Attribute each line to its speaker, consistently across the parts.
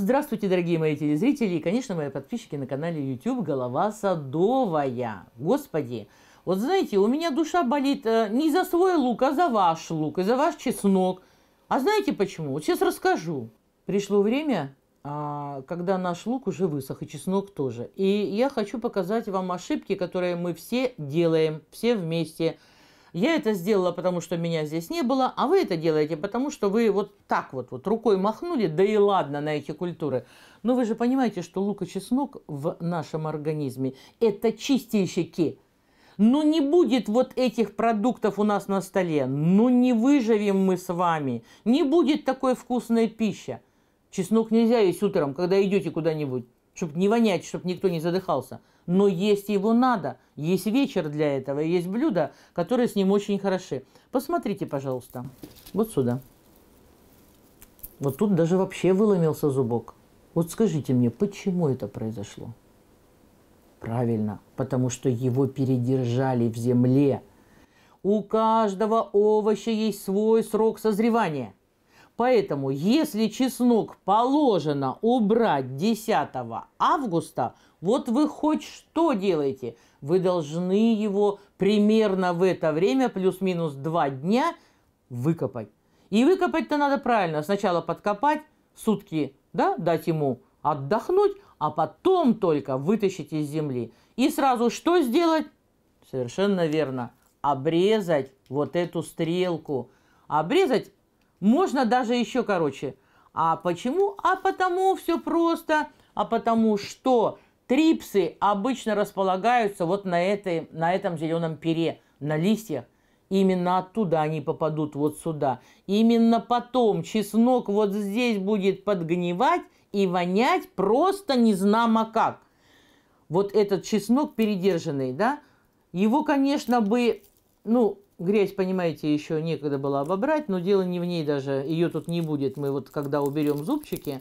Speaker 1: Здравствуйте, дорогие мои телезрители и, конечно, мои подписчики на канале YouTube «Голова садовая». Господи, вот знаете, у меня душа болит э, не за свой лук, а за ваш лук и за ваш чеснок. А знаете почему? Вот сейчас расскажу. Пришло время, а, когда наш лук уже высох, и чеснок тоже. И я хочу показать вам ошибки, которые мы все делаем, все вместе – я это сделала, потому что меня здесь не было, а вы это делаете, потому что вы вот так вот, вот рукой махнули, да и ладно на эти культуры. Но вы же понимаете, что лук и чеснок в нашем организме – это чистильщики. Но ну, не будет вот этих продуктов у нас на столе, но ну, не выживем мы с вами, не будет такой вкусной пищи. Чеснок нельзя есть утром, когда идете куда-нибудь чтобы не вонять, чтобы никто не задыхался. Но есть его надо, есть вечер для этого, есть блюда, которые с ним очень хороши. Посмотрите, пожалуйста, вот сюда. Вот тут даже вообще выломился зубок. Вот скажите мне, почему это произошло? Правильно, потому что его передержали в земле. У каждого овоща есть свой срок созревания – Поэтому, если чеснок положено убрать 10 августа, вот вы хоть что делаете, вы должны его примерно в это время, плюс-минус 2 дня, выкопать. И выкопать-то надо правильно. Сначала подкопать сутки, да, дать ему отдохнуть, а потом только вытащить из земли. И сразу что сделать? Совершенно верно. Обрезать вот эту стрелку. Обрезать можно даже еще короче. А почему? А потому все просто. А потому что трипсы обычно располагаются вот на, этой, на этом зеленом пере, на листьях. Именно оттуда они попадут вот сюда. Именно потом чеснок вот здесь будет подгнивать и вонять просто не знамо как. Вот этот чеснок передержанный, да, его, конечно, бы, ну, Грязь, понимаете, еще некогда было обобрать, но дело не в ней даже. Ее тут не будет. Мы вот когда уберем зубчики,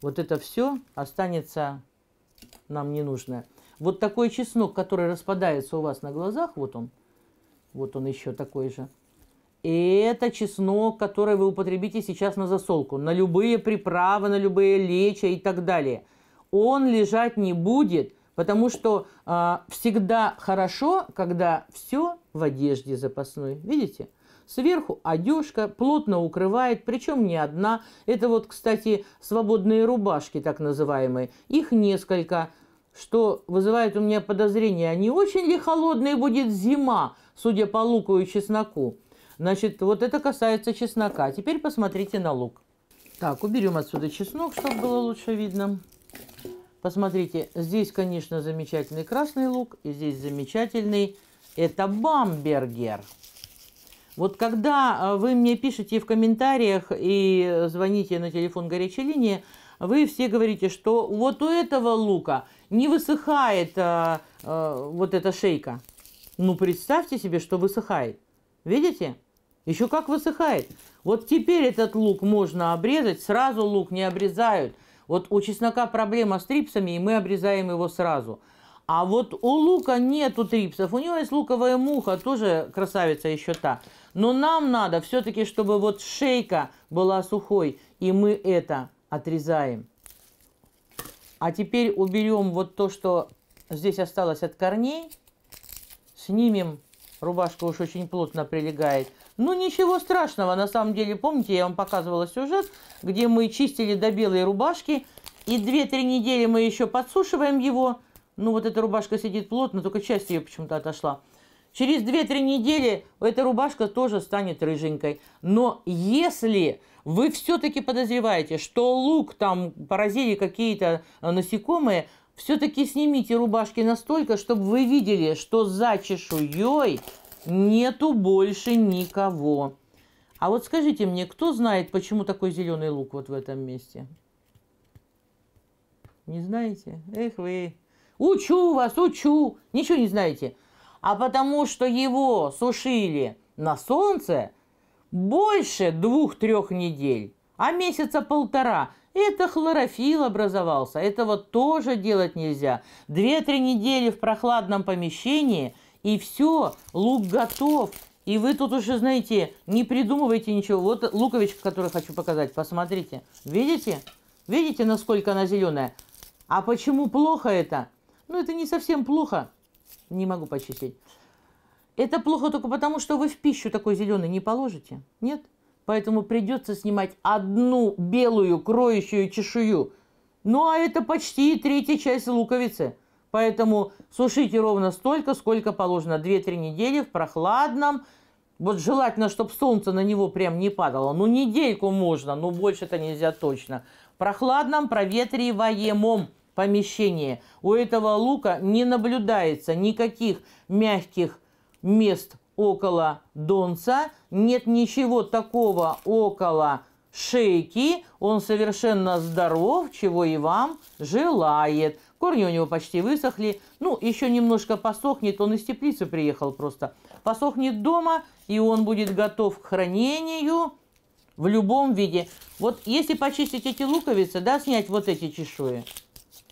Speaker 1: вот это все останется нам не нужно. Вот такой чеснок, который распадается у вас на глазах, вот он, вот он еще такой же. И это чеснок, который вы употребите сейчас на засолку, на любые приправы, на любые лечи и так далее. Он лежать не будет, Потому что а, всегда хорошо, когда все в одежде запасной. Видите? Сверху одежка плотно укрывает, причем не одна. Это вот, кстати, свободные рубашки так называемые. Их несколько, что вызывает у меня подозрение, а не очень ли холодной будет зима, судя по луку и чесноку. Значит, вот это касается чеснока. Теперь посмотрите на лук. Так, уберем отсюда чеснок, чтобы было лучше видно. Посмотрите, здесь, конечно, замечательный красный лук, и здесь замечательный. Это бамбергер. Вот когда э, вы мне пишете в комментариях и звоните на телефон горячей линии, вы все говорите, что вот у этого лука не высыхает э, э, вот эта шейка. Ну, представьте себе, что высыхает. Видите? Еще как высыхает. Вот теперь этот лук можно обрезать. Сразу лук не обрезают – вот у чеснока проблема с трипсами, и мы обрезаем его сразу. А вот у лука нету трипсов. У него есть луковая муха, тоже красавица еще та. Но нам надо все-таки, чтобы вот шейка была сухой, и мы это отрезаем. А теперь уберем вот то, что здесь осталось от корней. Снимем Рубашка уж очень плотно прилегает. Ну, ничего страшного. На самом деле, помните, я вам показывала сюжет, где мы чистили до белой рубашки. И 2-3 недели мы еще подсушиваем его. Ну, вот эта рубашка сидит плотно, только часть ее почему-то отошла. Через 2-3 недели эта рубашка тоже станет рыженькой. Но если вы все-таки подозреваете, что лук там поразили какие-то э, насекомые, все-таки снимите рубашки настолько, чтобы вы видели, что за чешуей нету больше никого. А вот скажите мне, кто знает, почему такой зеленый лук вот в этом месте? Не знаете? Эх вы! Учу вас, учу! Ничего не знаете. А потому что его сушили на солнце больше двух-трех недель, а месяца полтора – это хлорофилл образовался. Этого тоже делать нельзя. Две-три недели в прохладном помещении, и все, лук готов. И вы тут уже, знаете, не придумывайте ничего. Вот луковичка, которую хочу показать, посмотрите. Видите? Видите, насколько она зеленая? А почему плохо это? Ну, это не совсем плохо. Не могу почистить. Это плохо только потому, что вы в пищу такой зеленый не положите. Нет? Поэтому придется снимать одну белую кроющую чешую. Ну, а это почти третья часть луковицы. Поэтому сушите ровно столько, сколько положено. 2-3 недели в прохладном. Вот желательно, чтобы солнце на него прям не падало. Ну, недельку можно, но больше-то нельзя точно. В прохладном проветриваемом помещении. У этого лука не наблюдается никаких мягких мест около донца, нет ничего такого около шейки, он совершенно здоров, чего и вам желает. Корни у него почти высохли, ну, еще немножко посохнет, он из теплицы приехал просто. Посохнет дома, и он будет готов к хранению в любом виде. Вот если почистить эти луковицы, да, снять вот эти чешуи,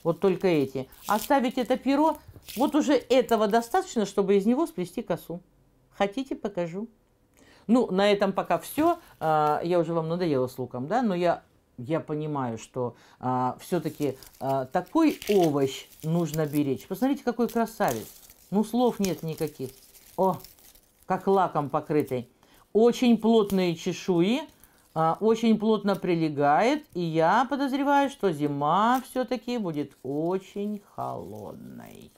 Speaker 1: вот только эти, оставить это перо, вот уже этого достаточно, чтобы из него сплести косу. Хотите, покажу. Ну, на этом пока все. А, я уже вам надоела с луком, да, но я, я понимаю, что а, все-таки а, такой овощ нужно беречь. Посмотрите, какой красавец. Ну, слов нет никаких. О, как лаком покрытый. Очень плотные чешуи, очень плотно прилегает. И я подозреваю, что зима все-таки будет очень холодной.